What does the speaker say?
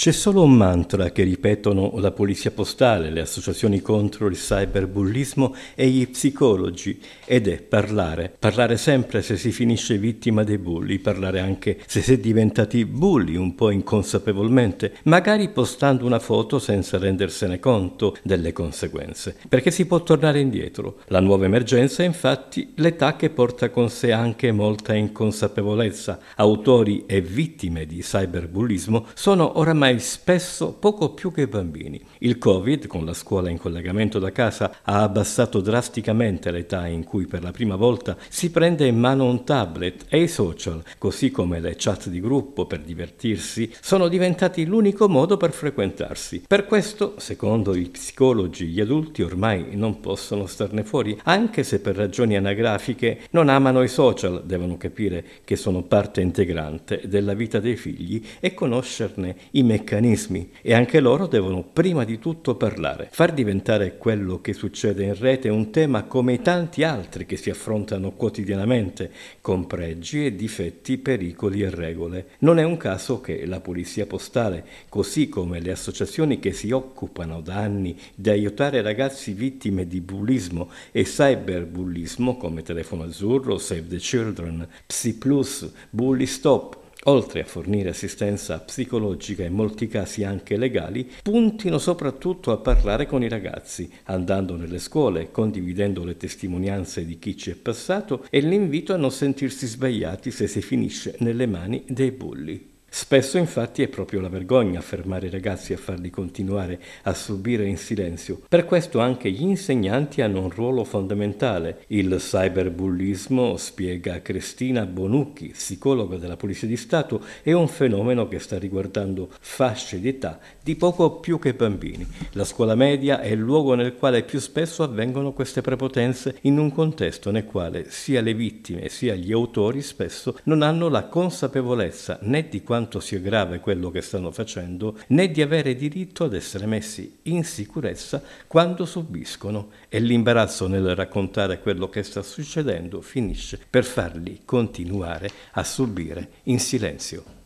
C'è solo un mantra che ripetono la polizia postale, le associazioni contro il cyberbullismo e gli psicologi ed è parlare. Parlare sempre se si finisce vittima dei bulli, parlare anche se si è diventati bulli un po' inconsapevolmente, magari postando una foto senza rendersene conto delle conseguenze, perché si può tornare indietro. La nuova emergenza è infatti l'età che porta con sé anche molta inconsapevolezza. Autori e vittime di cyberbullismo sono oramai ormai spesso poco più che bambini. Il Covid, con la scuola in collegamento da casa, ha abbassato drasticamente l'età in cui per la prima volta si prende in mano un tablet e i social, così come le chat di gruppo per divertirsi, sono diventati l'unico modo per frequentarsi. Per questo, secondo i psicologi, gli adulti ormai non possono starne fuori, anche se per ragioni anagrafiche non amano i social, devono capire che sono parte integrante della vita dei figli e conoscerne i meccanismi meccanismi e anche loro devono prima di tutto parlare, far diventare quello che succede in rete un tema come i tanti altri che si affrontano quotidianamente, con pregi e difetti, pericoli e regole. Non è un caso che la polizia postale, così come le associazioni che si occupano da anni di aiutare ragazzi vittime di bullismo e cyberbullismo come Telefono Azzurro, Save the Children, Psi Plus, Bully Stop, oltre a fornire assistenza psicologica e in molti casi anche legali, puntino soprattutto a parlare con i ragazzi, andando nelle scuole, condividendo le testimonianze di chi ci è passato e l'invito a non sentirsi sbagliati se si finisce nelle mani dei bulli. Spesso infatti è proprio la vergogna fermare i ragazzi e a farli continuare a subire in silenzio. Per questo anche gli insegnanti hanno un ruolo fondamentale. Il cyberbullismo, spiega Cristina Bonucchi, psicologa della Polizia di Stato, è un fenomeno che sta riguardando fasce di età di poco più che bambini. La scuola media è il luogo nel quale più spesso avvengono queste prepotenze in un contesto nel quale sia le vittime sia gli autori spesso non hanno la consapevolezza né di quanto quanto sia grave quello che stanno facendo, né di avere diritto ad essere messi in sicurezza quando subiscono e l'imbarazzo nel raccontare quello che sta succedendo finisce per farli continuare a subire in silenzio.